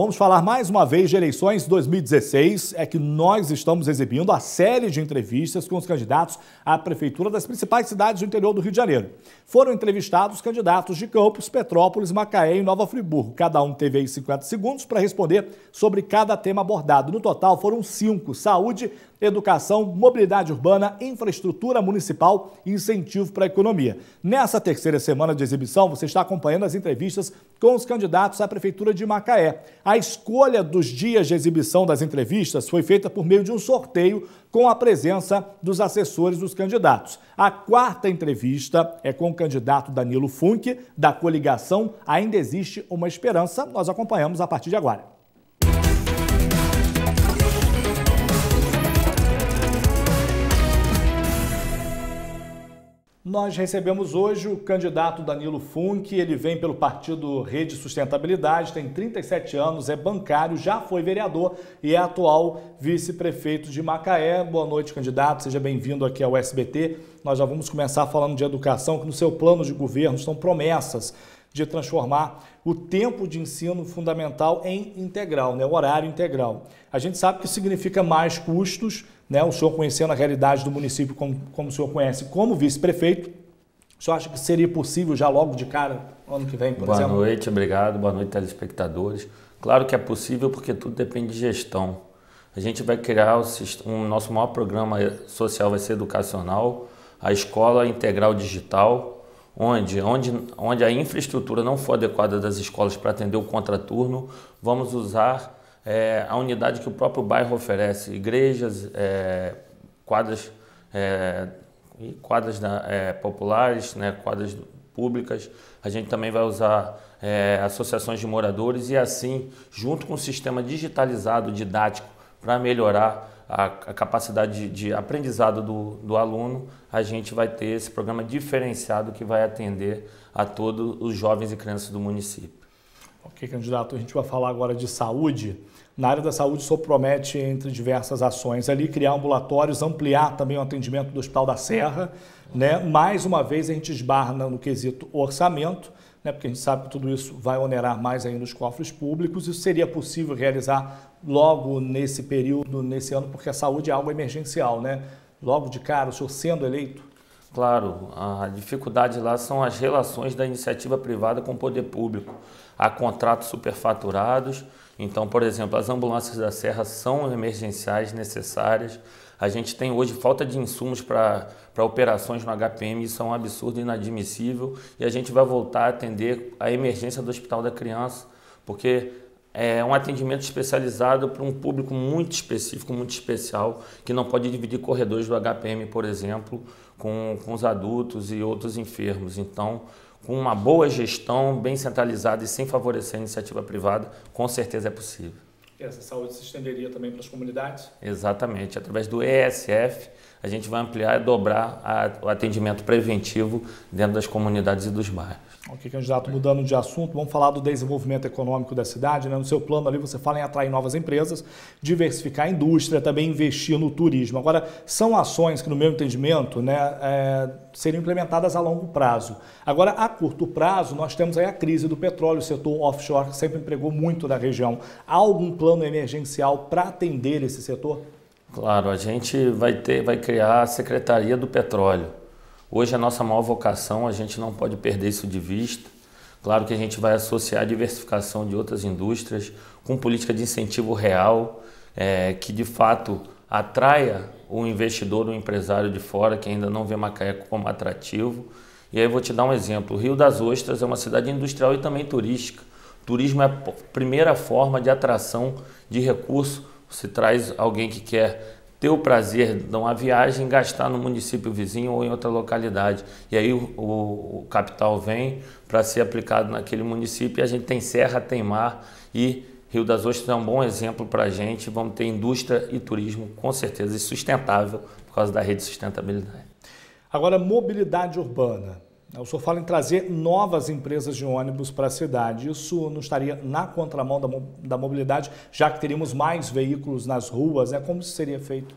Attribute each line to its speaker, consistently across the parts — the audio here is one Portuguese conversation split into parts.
Speaker 1: Vamos falar mais uma vez de eleições 2016. É que nós estamos exibindo a série de entrevistas com os candidatos à prefeitura das principais cidades do interior do Rio de Janeiro. Foram entrevistados candidatos de Campos, Petrópolis, Macaé e Nova Friburgo. Cada um teve aí 50 segundos para responder sobre cada tema abordado. No total foram cinco: saúde, educação, mobilidade urbana, infraestrutura municipal e incentivo para a economia. Nessa terceira semana de exibição, você está acompanhando as entrevistas com os candidatos à Prefeitura de Macaé. A escolha dos dias de exibição das entrevistas foi feita por meio de um sorteio com a presença dos assessores dos candidatos. A quarta entrevista é com o candidato Danilo Funk, da coligação Ainda Existe uma Esperança. Nós acompanhamos a partir de agora. Nós recebemos hoje o candidato Danilo Funk, ele vem pelo partido Rede Sustentabilidade, tem 37 anos, é bancário, já foi vereador e é atual vice-prefeito de Macaé. Boa noite, candidato, seja bem-vindo aqui ao SBT. Nós já vamos começar falando de educação, que no seu plano de governo estão promessas de transformar o tempo de ensino fundamental em integral, né? o horário integral. A gente sabe que significa mais custos, né? o senhor conhecendo a realidade do município como, como o senhor conhece como vice-prefeito, o senhor acha que seria possível já logo de cara, ano que vem, por boa exemplo? Boa noite,
Speaker 2: obrigado, boa noite, telespectadores. Claro que é possível porque tudo depende de gestão. A gente vai criar o, um, nosso maior programa social vai ser educacional, a escola integral digital, onde, onde, onde a infraestrutura não for adequada das escolas para atender o contraturno, vamos usar é, a unidade que o próprio bairro oferece, igrejas, é, quadras, é, quadras né, é, populares, né, quadras públicas. A gente também vai usar é, associações de moradores e assim, junto com o sistema digitalizado, didático, para melhorar a, a capacidade de, de, aprendizado do, do aluno, a gente vai ter esse programa diferenciado que vai atender a todos os
Speaker 1: jovens e crianças do
Speaker 2: município.
Speaker 1: Ok, candidato, a gente vai falar agora de saúde. Na área da saúde, o senhor promete, entre diversas ações ali, criar ambulatórios, ampliar também o atendimento do Hospital da Serra. Né? Mais uma vez, a gente esbarra no quesito orçamento, né? porque a gente sabe que tudo isso vai onerar mais ainda os cofres públicos. Isso seria possível realizar logo nesse período, nesse ano, porque a saúde é algo emergencial. Né? Logo de cara, o senhor sendo eleito? Claro, a dificuldade lá são as relações da iniciativa
Speaker 2: privada com o poder público. Há contratos superfaturados, então, por exemplo, as ambulâncias da Serra são emergenciais, necessárias. A gente tem hoje falta de insumos para operações no HPM, isso é um absurdo inadmissível. E a gente vai voltar a atender a emergência do Hospital da Criança, porque é um atendimento especializado para um público muito específico, muito especial, que não pode dividir corredores do HPM, por exemplo, com, com os adultos e outros enfermos. Então, com uma boa gestão, bem centralizada e sem favorecer a iniciativa privada, com certeza é possível.
Speaker 1: Essa saúde se estenderia também para as comunidades?
Speaker 2: Exatamente, através do ESF, a gente vai ampliar e dobrar a, o atendimento preventivo dentro das comunidades e dos bairros.
Speaker 1: Ok, candidato, mudando de assunto, vamos falar do desenvolvimento econômico da cidade. Né? No seu plano ali você fala em atrair novas empresas, diversificar a indústria, também investir no turismo. Agora, são ações que, no meu entendimento, né, é, seriam implementadas a longo prazo. Agora, a curto prazo, nós temos aí a crise do petróleo, o setor offshore que sempre empregou muito na região. Há algum plano emergencial para atender esse setor?
Speaker 2: Claro, a gente vai, ter, vai criar a Secretaria do Petróleo. Hoje a nossa maior vocação, a gente não pode perder isso de vista. Claro que a gente vai associar a diversificação de outras indústrias com política de incentivo real, é, que de fato atraia o investidor, o empresário de fora que ainda não vê Macaé como atrativo. E aí eu vou te dar um exemplo. O Rio das Ostras é uma cidade industrial e também turística. Turismo é a primeira forma de atração de recurso você traz alguém que quer ter o prazer de uma viagem gastar no município vizinho ou em outra localidade. E aí o, o, o capital vem para ser aplicado naquele município e a gente tem serra, tem mar e Rio das Ostras é um bom exemplo para a gente. Vamos ter indústria e turismo com certeza e sustentável por causa da rede de sustentabilidade.
Speaker 1: Agora, mobilidade urbana. Né, o senhor fala em trazer novas empresas de ônibus para a cidade. Isso não estaria na contramão da, da mobilidade, já que teríamos mais veículos nas ruas? Né? Como isso seria feito?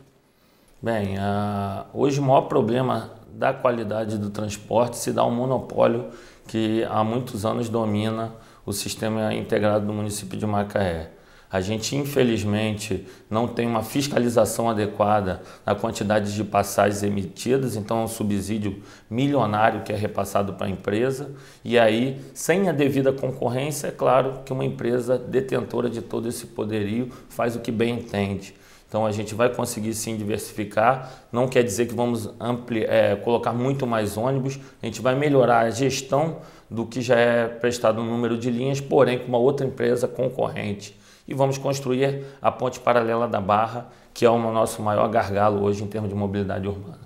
Speaker 2: Bem, uh, hoje o maior problema da qualidade do transporte se dá ao um monopólio que há muitos anos domina o sistema integrado do município de Macaé. A gente, infelizmente, não tem uma fiscalização adequada na quantidade de passagens emitidas, então é um subsídio milionário que é repassado para a empresa. E aí, sem a devida concorrência, é claro que uma empresa detentora de todo esse poderio faz o que bem entende. Então a gente vai conseguir sim diversificar. Não quer dizer que vamos ampli é, colocar muito mais ônibus. A gente vai melhorar a gestão do que já é prestado no número de linhas, porém com uma outra empresa concorrente e vamos construir a ponte paralela da Barra, que é o nosso maior gargalo hoje em termos de mobilidade urbana.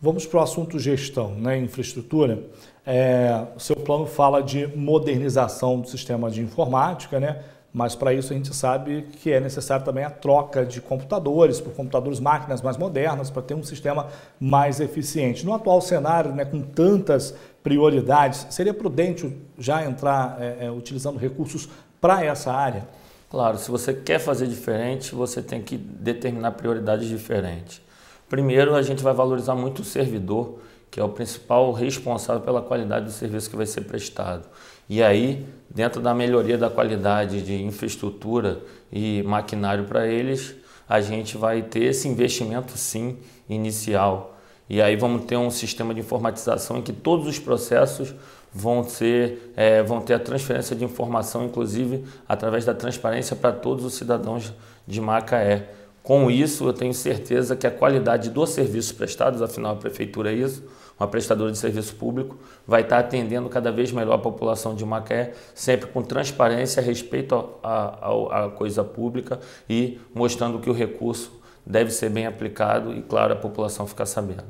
Speaker 1: Vamos para o assunto gestão, né? infraestrutura. É, o seu plano fala de modernização do sistema de informática, né? mas para isso a gente sabe que é necessário também a troca de computadores, por computadores máquinas mais modernas, para ter um sistema mais eficiente. No atual cenário, né, com tantas prioridades, seria prudente já entrar é, é utilizando recursos para essa área? Claro, se você quer fazer
Speaker 2: diferente, você tem que determinar prioridades diferentes. Primeiro, a gente vai valorizar muito o servidor, que é o principal responsável pela qualidade do serviço que vai ser prestado. E aí, dentro da melhoria da qualidade de infraestrutura e maquinário para eles, a gente vai ter esse investimento sim inicial e aí vamos ter um sistema de informatização em que todos os processos vão, ser, é, vão ter a transferência de informação, inclusive através da transparência para todos os cidadãos de Macaé. Com isso, eu tenho certeza que a qualidade dos serviços prestados, afinal a prefeitura é isso, uma prestadora de serviço público, vai estar atendendo cada vez melhor a população de Macaé, sempre com transparência, respeito à coisa pública e mostrando que o recurso deve ser bem aplicado e, claro, a população ficar sabendo.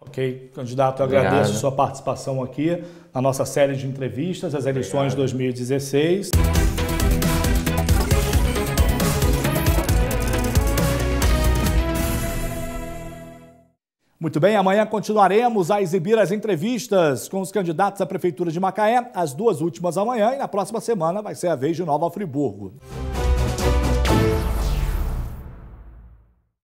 Speaker 1: Ok, candidato, agradeço Obrigado. sua participação aqui na nossa série de entrevistas, as eleições Obrigado. 2016. Muito bem, amanhã continuaremos a exibir as entrevistas com os candidatos à Prefeitura de Macaé, as duas últimas amanhã e na próxima semana vai ser a vez de Nova Friburgo.